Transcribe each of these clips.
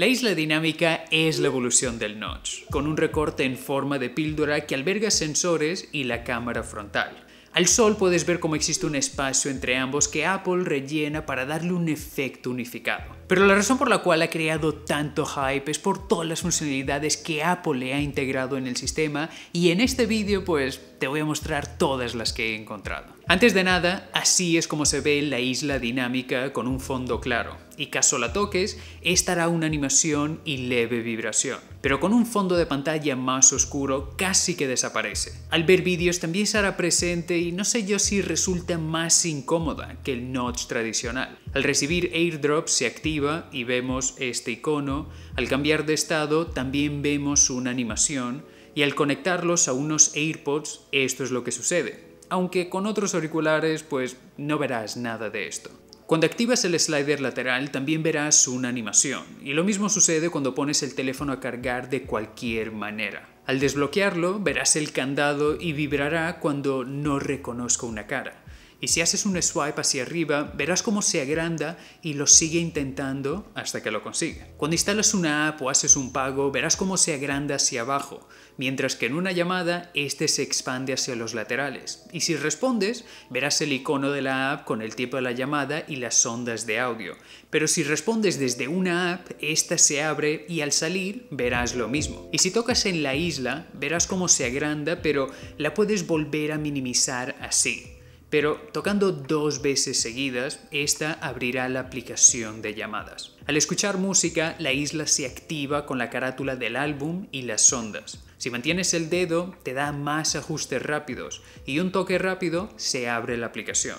La isla dinámica es la evolución del notch, con un recorte en forma de píldora que alberga sensores y la cámara frontal. Al sol puedes ver cómo existe un espacio entre ambos que Apple rellena para darle un efecto unificado. Pero la razón por la cual ha creado tanto hype es por todas las funcionalidades que Apple le ha integrado en el sistema y en este vídeo pues te voy a mostrar todas las que he encontrado. Antes de nada, así es como se ve la isla dinámica con un fondo claro y caso la toques, estará una animación y leve vibración, pero con un fondo de pantalla más oscuro casi que desaparece. Al ver vídeos también estará presente y no sé yo si resulta más incómoda que el notch tradicional. Al recibir airdrop se activa y vemos este icono, al cambiar de estado también vemos una animación y al conectarlos a unos AirPods esto es lo que sucede aunque con otros auriculares pues no verás nada de esto. Cuando activas el slider lateral también verás una animación, y lo mismo sucede cuando pones el teléfono a cargar de cualquier manera. Al desbloquearlo verás el candado y vibrará cuando no reconozco una cara. Y si haces un swipe hacia arriba, verás cómo se agranda y lo sigue intentando hasta que lo consigue. Cuando instalas una app o haces un pago, verás cómo se agranda hacia abajo, mientras que en una llamada, este se expande hacia los laterales. Y si respondes, verás el icono de la app con el tipo de la llamada y las ondas de audio. Pero si respondes desde una app, esta se abre y al salir verás lo mismo. Y si tocas en la isla, verás cómo se agranda, pero la puedes volver a minimizar así pero tocando dos veces seguidas, esta abrirá la aplicación de llamadas. Al escuchar música, la isla se activa con la carátula del álbum y las ondas. Si mantienes el dedo, te da más ajustes rápidos y un toque rápido se abre la aplicación.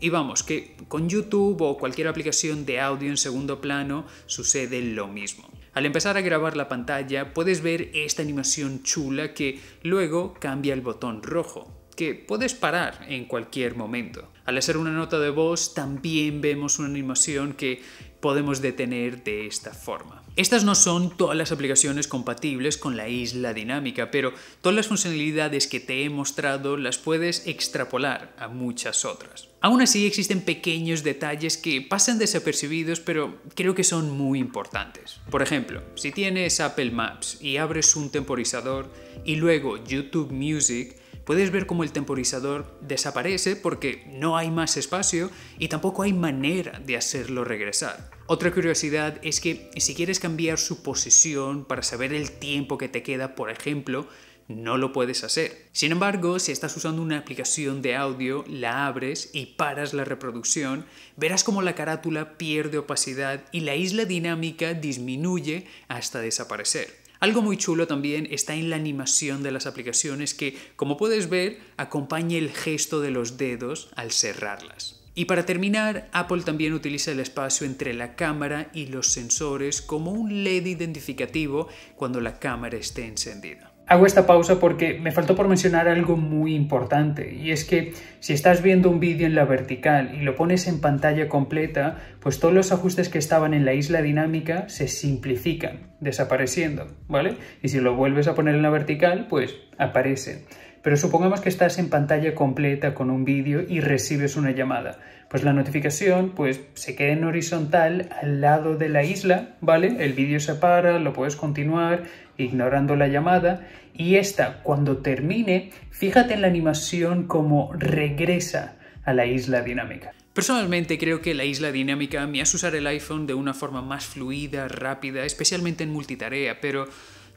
Y vamos, que con YouTube o cualquier aplicación de audio en segundo plano sucede lo mismo. Al empezar a grabar la pantalla puedes ver esta animación chula que luego cambia el botón rojo que puedes parar en cualquier momento. Al hacer una nota de voz también vemos una animación que podemos detener de esta forma. Estas no son todas las aplicaciones compatibles con la isla dinámica, pero todas las funcionalidades que te he mostrado las puedes extrapolar a muchas otras. Aún así existen pequeños detalles que pasan desapercibidos pero creo que son muy importantes. Por ejemplo, si tienes Apple Maps y abres un temporizador y luego YouTube Music, Puedes ver cómo el temporizador desaparece porque no hay más espacio y tampoco hay manera de hacerlo regresar. Otra curiosidad es que si quieres cambiar su posición para saber el tiempo que te queda, por ejemplo, no lo puedes hacer. Sin embargo, si estás usando una aplicación de audio, la abres y paras la reproducción, verás como la carátula pierde opacidad y la isla dinámica disminuye hasta desaparecer. Algo muy chulo también está en la animación de las aplicaciones que, como puedes ver, acompaña el gesto de los dedos al cerrarlas. Y para terminar, Apple también utiliza el espacio entre la cámara y los sensores como un LED identificativo cuando la cámara esté encendida hago esta pausa porque me faltó por mencionar algo muy importante y es que si estás viendo un vídeo en la vertical y lo pones en pantalla completa, pues todos los ajustes que estaban en la isla dinámica se simplifican, desapareciendo, ¿vale? Y si lo vuelves a poner en la vertical, pues aparecen. Pero supongamos que estás en pantalla completa con un vídeo y recibes una llamada. Pues la notificación pues, se queda en horizontal al lado de la isla, ¿vale? El vídeo se para, lo puedes continuar ignorando la llamada y esta cuando termine, fíjate en la animación como regresa a la isla dinámica. Personalmente creo que la isla dinámica me hace usar el iPhone de una forma más fluida, rápida, especialmente en multitarea, pero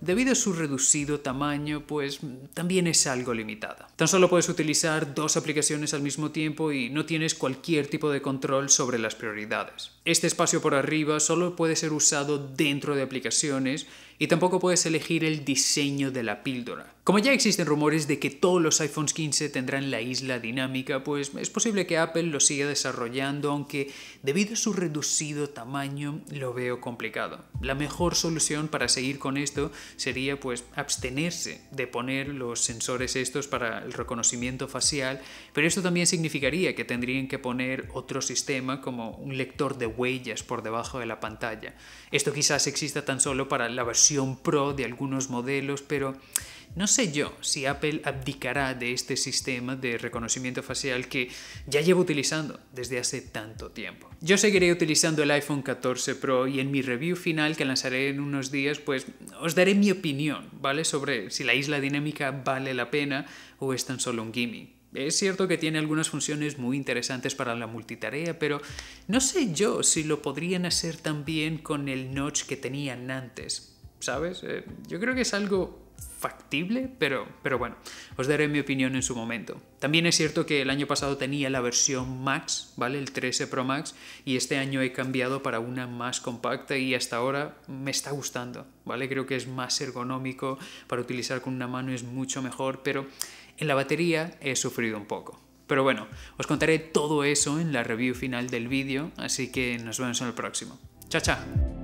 debido a su reducido tamaño, pues también es algo limitada. Tan solo puedes utilizar dos aplicaciones al mismo tiempo y no tienes cualquier tipo de control sobre las prioridades. Este espacio por arriba solo puede ser usado dentro de aplicaciones y tampoco puedes elegir el diseño de la píldora. Como ya existen rumores de que todos los iPhones 15 tendrán la isla dinámica, pues es posible que Apple lo siga desarrollando, aunque debido a su reducido tamaño lo veo complicado. La mejor solución para seguir con esto sería pues abstenerse de poner los sensores estos para el reconocimiento facial, pero esto también significaría que tendrían que poner otro sistema como un lector de huellas por debajo de la pantalla. Esto quizás exista tan solo para la versión Pro de algunos modelos, pero no sé yo si Apple abdicará de este sistema de reconocimiento facial que ya llevo utilizando desde hace tanto tiempo. Yo seguiré utilizando el iPhone 14 Pro y en mi review final que lanzaré en unos días, pues os daré mi opinión, ¿vale? Sobre si la isla dinámica vale la pena o es tan solo un gimmick. Es cierto que tiene algunas funciones muy interesantes para la multitarea, pero no sé yo si lo podrían hacer también con el notch que tenían antes. ¿sabes? Eh, yo creo que es algo factible, pero, pero bueno, os daré mi opinión en su momento. También es cierto que el año pasado tenía la versión Max, ¿vale? El 13 Pro Max, y este año he cambiado para una más compacta y hasta ahora me está gustando, ¿vale? Creo que es más ergonómico, para utilizar con una mano es mucho mejor, pero en la batería he sufrido un poco. Pero bueno, os contaré todo eso en la review final del vídeo, así que nos vemos en el próximo. ¡Chao, chao!